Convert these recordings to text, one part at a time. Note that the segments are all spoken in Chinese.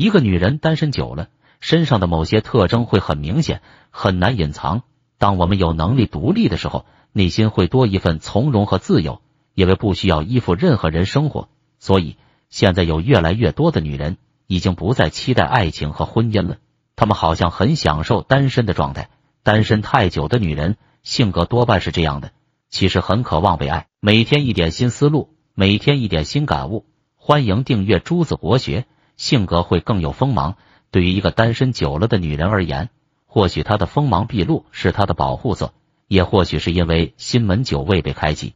一个女人单身久了，身上的某些特征会很明显，很难隐藏。当我们有能力独立的时候，内心会多一份从容和自由，因为不需要依附任何人生活。所以，现在有越来越多的女人已经不再期待爱情和婚姻了。她们好像很享受单身的状态。单身太久的女人，性格多半是这样的。其实很渴望被爱。每天一点新思路，每天一点新感悟，欢迎订阅《珠子国学》。性格会更有锋芒。对于一个单身久了的女人而言，或许她的锋芒毕露是她的保护色，也或许是因为心门久未被开启，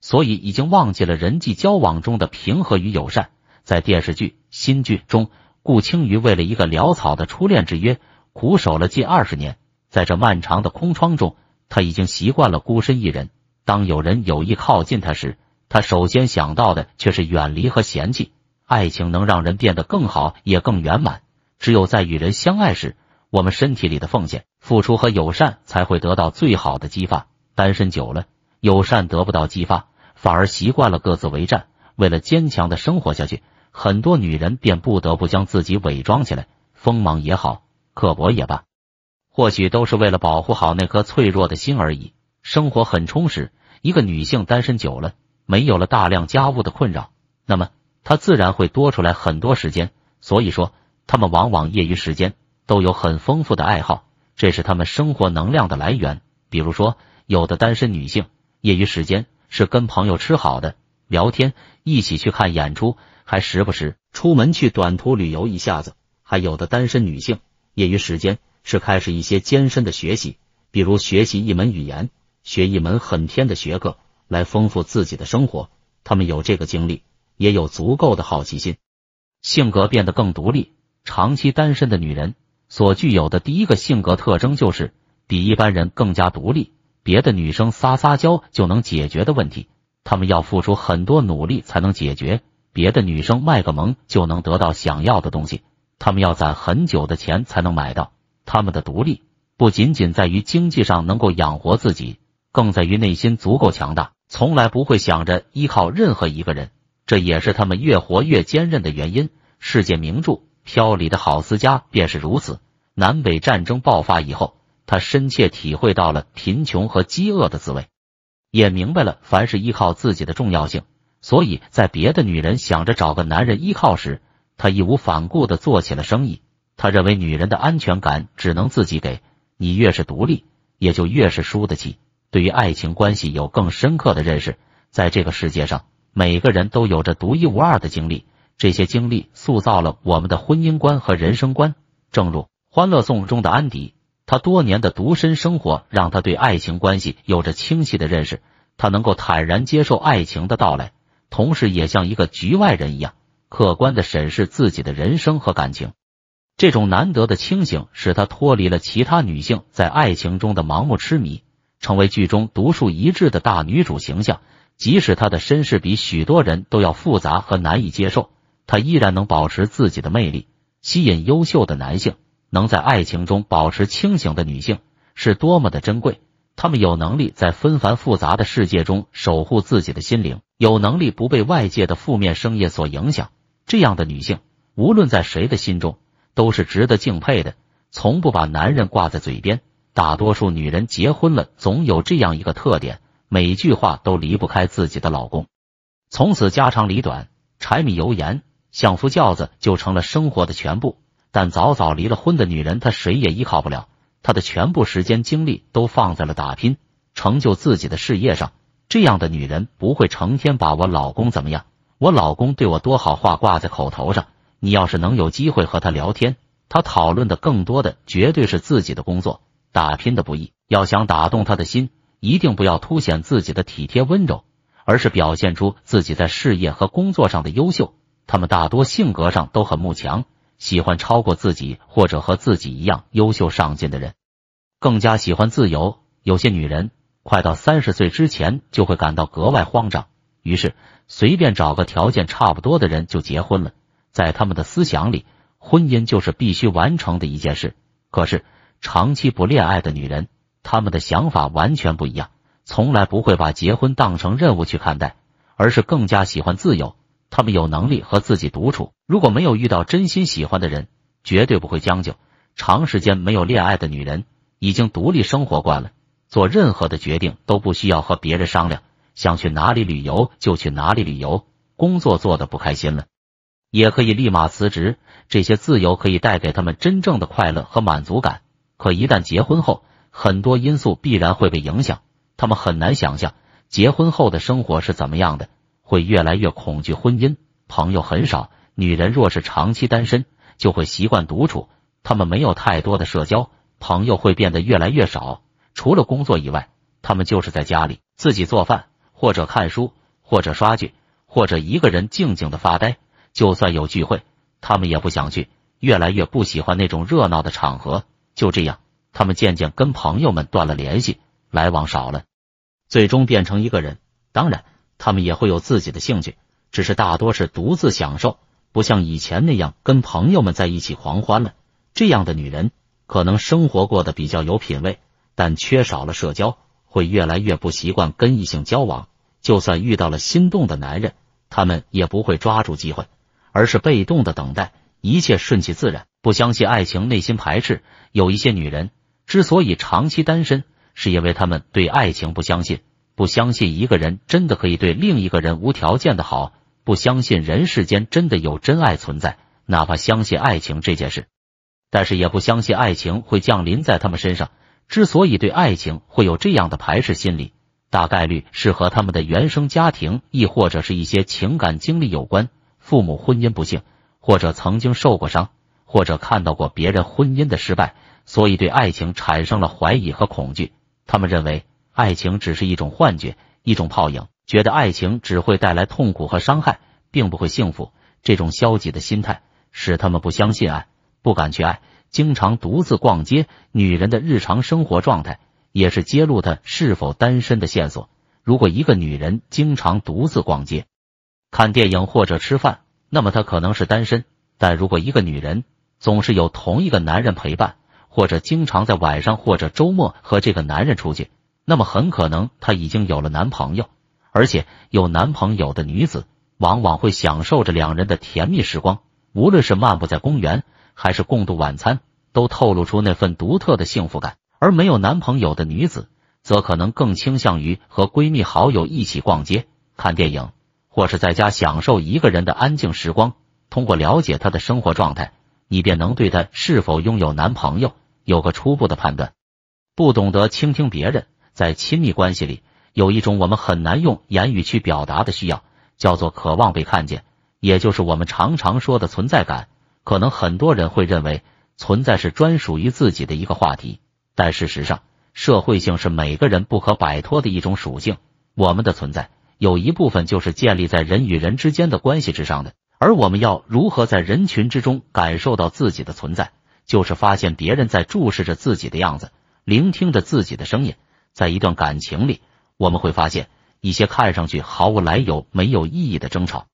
所以已经忘记了人际交往中的平和与友善。在电视剧新剧中，顾青鱼为了一个潦草的初恋之约，苦守了近二十年。在这漫长的空窗中，他已经习惯了孤身一人。当有人有意靠近他时，他首先想到的却是远离和嫌弃。爱情能让人变得更好，也更圆满。只有在与人相爱时，我们身体里的奉献、付出和友善才会得到最好的激发。单身久了，友善得不到激发，反而习惯了各自为战。为了坚强的生活下去，很多女人便不得不将自己伪装起来，锋芒也好，刻薄也罢，或许都是为了保护好那颗脆弱的心而已。生活很充实，一个女性单身久了，没有了大量家务的困扰，那么。他自然会多出来很多时间，所以说他们往往业余时间都有很丰富的爱好，这是他们生活能量的来源。比如说，有的单身女性业余时间是跟朋友吃好的、聊天，一起去看演出，还时不时出门去短途旅游一下子；还有的单身女性业余时间是开始一些艰深的学习，比如学习一门语言，学一门很偏的学科，来丰富自己的生活。他们有这个经历。也有足够的好奇心，性格变得更独立。长期单身的女人所具有的第一个性格特征就是比一般人更加独立。别的女生撒撒娇就能解决的问题，她们要付出很多努力才能解决；别的女生卖个萌就能得到想要的东西，她们要攒很久的钱才能买到。她们的独立不仅仅在于经济上能够养活自己，更在于内心足够强大，从来不会想着依靠任何一个人。这也是他们越活越坚韧的原因。世界名著《飘》里的郝思嘉便是如此。南北战争爆发以后，他深切体会到了贫穷和饥饿的滋味，也明白了凡事依靠自己的重要性。所以在别的女人想着找个男人依靠时，他义无反顾的做起了生意。他认为女人的安全感只能自己给，你越是独立，也就越是输得起。对于爱情关系有更深刻的认识，在这个世界上。每个人都有着独一无二的经历，这些经历塑造了我们的婚姻观和人生观。正如《欢乐颂》中的安迪，他多年的独身生活让他对爱情关系有着清晰的认识，他能够坦然接受爱情的到来，同时也像一个局外人一样客观的审视自己的人生和感情。这种难得的清醒使他脱离了其他女性在爱情中的盲目痴迷，成为剧中独树一帜的大女主形象。即使他的身世比许多人都要复杂和难以接受，他依然能保持自己的魅力，吸引优秀的男性。能在爱情中保持清醒的女性是多么的珍贵！她们有能力在纷繁复杂的世界中守护自己的心灵，有能力不被外界的负面声音所影响。这样的女性，无论在谁的心中都是值得敬佩的。从不把男人挂在嘴边，大多数女人结婚了，总有这样一个特点。每句话都离不开自己的老公，从此家长里短、柴米油盐、相夫教子就成了生活的全部。但早早离了婚的女人，她谁也依靠不了，她的全部时间精力都放在了打拼、成就自己的事业上。这样的女人不会成天把我老公怎么样，我老公对我多好，话挂在口头上。你要是能有机会和他聊天，他讨论的更多的绝对是自己的工作、打拼的不易。要想打动他的心。一定不要凸显自己的体贴温柔，而是表现出自己在事业和工作上的优秀。他们大多性格上都很慕强，喜欢超过自己或者和自己一样优秀上进的人，更加喜欢自由。有些女人快到三十岁之前就会感到格外慌张，于是随便找个条件差不多的人就结婚了。在他们的思想里，婚姻就是必须完成的一件事。可是长期不恋爱的女人。他们的想法完全不一样，从来不会把结婚当成任务去看待，而是更加喜欢自由。他们有能力和自己独处，如果没有遇到真心喜欢的人，绝对不会将就。长时间没有恋爱的女人，已经独立生活惯了，做任何的决定都不需要和别人商量。想去哪里旅游就去哪里旅游，工作做的不开心了，也可以立马辞职。这些自由可以带给他们真正的快乐和满足感。可一旦结婚后，很多因素必然会被影响，他们很难想象结婚后的生活是怎么样的，会越来越恐惧婚姻。朋友很少，女人若是长期单身，就会习惯独处，他们没有太多的社交，朋友会变得越来越少。除了工作以外，他们就是在家里自己做饭，或者看书，或者刷剧，或者一个人静静的发呆。就算有聚会，他们也不想去，越来越不喜欢那种热闹的场合。就这样。他们渐渐跟朋友们断了联系，来往少了，最终变成一个人。当然，他们也会有自己的兴趣，只是大多是独自享受，不像以前那样跟朋友们在一起狂欢了。这样的女人可能生活过得比较有品味，但缺少了社交，会越来越不习惯跟异性交往。就算遇到了心动的男人，他们也不会抓住机会，而是被动的等待，一切顺其自然，不相信爱情，内心排斥。有一些女人。之所以长期单身，是因为他们对爱情不相信，不相信一个人真的可以对另一个人无条件的好，不相信人世间真的有真爱存在，哪怕相信爱情这件事，但是也不相信爱情会降临在他们身上。之所以对爱情会有这样的排斥心理，大概率是和他们的原生家庭，亦或者是一些情感经历有关。父母婚姻不幸，或者曾经受过伤，或者看到过别人婚姻的失败。所以，对爱情产生了怀疑和恐惧。他们认为爱情只是一种幻觉，一种泡影，觉得爱情只会带来痛苦和伤害，并不会幸福。这种消极的心态使他们不相信爱，不敢去爱。经常独自逛街，女人的日常生活状态也是揭露她是否单身的线索。如果一个女人经常独自逛街、看电影或者吃饭，那么她可能是单身；但如果一个女人总是有同一个男人陪伴，或者经常在晚上或者周末和这个男人出去，那么很可能她已经有了男朋友。而且有男朋友的女子往往会享受着两人的甜蜜时光，无论是漫步在公园，还是共度晚餐，都透露出那份独特的幸福感。而没有男朋友的女子，则可能更倾向于和闺蜜好友一起逛街、看电影，或是在家享受一个人的安静时光。通过了解她的生活状态。你便能对她是否拥有男朋友有个初步的判断。不懂得倾听别人，在亲密关系里，有一种我们很难用言语去表达的需要，叫做渴望被看见，也就是我们常常说的存在感。可能很多人会认为存在是专属于自己的一个话题，但事实上，社会性是每个人不可摆脱的一种属性。我们的存在有一部分就是建立在人与人之间的关系之上的。而我们要如何在人群之中感受到自己的存在，就是发现别人在注视着自己的样子，聆听着自己的声音。在一段感情里，我们会发现一些看上去毫无来由、没有意义的争吵，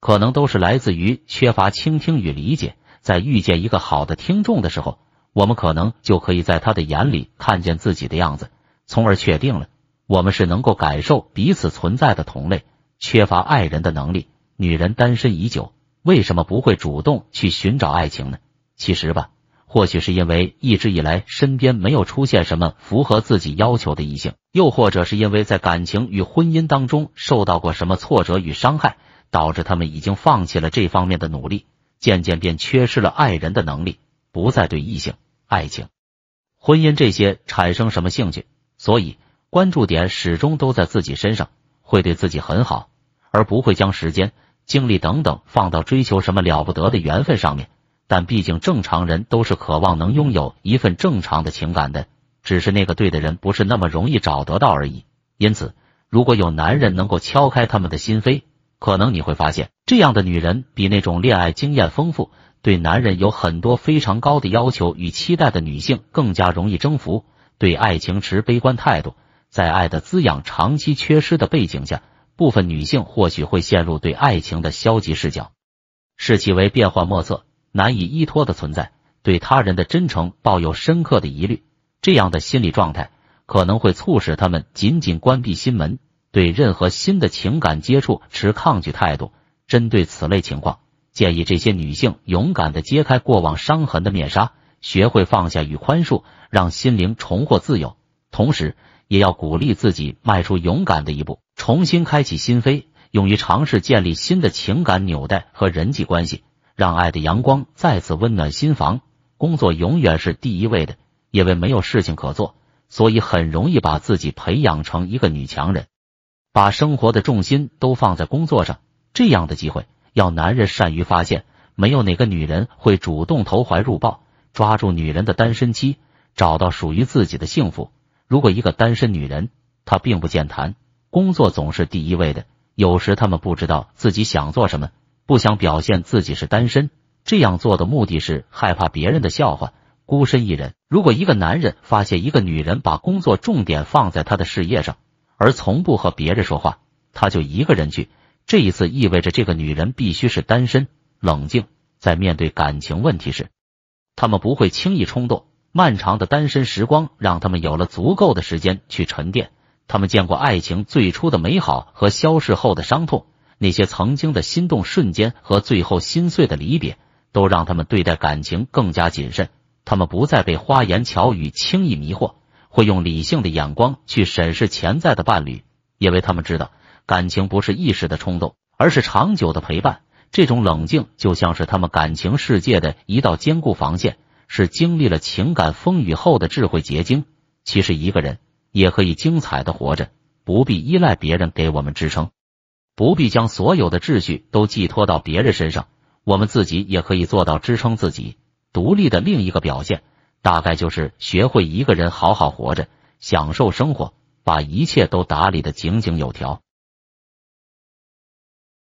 可能都是来自于缺乏倾听与理解。在遇见一个好的听众的时候，我们可能就可以在他的眼里看见自己的样子，从而确定了我们是能够感受彼此存在的同类。缺乏爱人的能力。女人单身已久，为什么不会主动去寻找爱情呢？其实吧，或许是因为一直以来身边没有出现什么符合自己要求的异性，又或者是因为在感情与婚姻当中受到过什么挫折与伤害，导致他们已经放弃了这方面的努力，渐渐便缺失了爱人的能力，不再对异性、爱情、婚姻这些产生什么兴趣，所以关注点始终都在自己身上，会对自己很好，而不会将时间。精力等等放到追求什么了不得的缘分上面，但毕竟正常人都是渴望能拥有一份正常的情感的，只是那个对的人不是那么容易找得到而已。因此，如果有男人能够敲开他们的心扉，可能你会发现，这样的女人比那种恋爱经验丰富、对男人有很多非常高的要求与期待的女性更加容易征服。对爱情持悲观态度，在爱的滋养长期缺失的背景下。部分女性或许会陷入对爱情的消极视角，视其为变幻莫测、难以依托的存在，对他人的真诚抱有深刻的疑虑。这样的心理状态可能会促使他们紧紧关闭心门，对任何新的情感接触持抗拒态度。针对此类情况，建议这些女性勇敢的揭开过往伤痕的面纱，学会放下与宽恕，让心灵重获自由。同时，也要鼓励自己迈出勇敢的一步。重新开启心扉，勇于尝试建立新的情感纽带和人际关系，让爱的阳光再次温暖心房。工作永远是第一位的，因为没有事情可做，所以很容易把自己培养成一个女强人，把生活的重心都放在工作上。这样的机会要男人善于发现，没有哪个女人会主动投怀入抱。抓住女人的单身期，找到属于自己的幸福。如果一个单身女人，她并不健谈。工作总是第一位的，有时他们不知道自己想做什么，不想表现自己是单身，这样做的目的是害怕别人的笑话，孤身一人。如果一个男人发现一个女人把工作重点放在他的事业上，而从不和别人说话，他就一个人去。这一次意味着这个女人必须是单身。冷静，在面对感情问题时，他们不会轻易冲动。漫长的单身时光让他们有了足够的时间去沉淀。他们见过爱情最初的美好和消逝后的伤痛，那些曾经的心动瞬间和最后心碎的离别，都让他们对待感情更加谨慎。他们不再被花言巧语轻易迷惑，会用理性的眼光去审视潜在的伴侣，因为他们知道感情不是一时的冲动，而是长久的陪伴。这种冷静就像是他们感情世界的一道坚固防线，是经历了情感风雨后的智慧结晶。其实，一个人。也可以精彩的活着，不必依赖别人给我们支撑，不必将所有的秩序都寄托到别人身上，我们自己也可以做到支撑自己，独立的另一个表现，大概就是学会一个人好好活着，享受生活，把一切都打理的井井有条。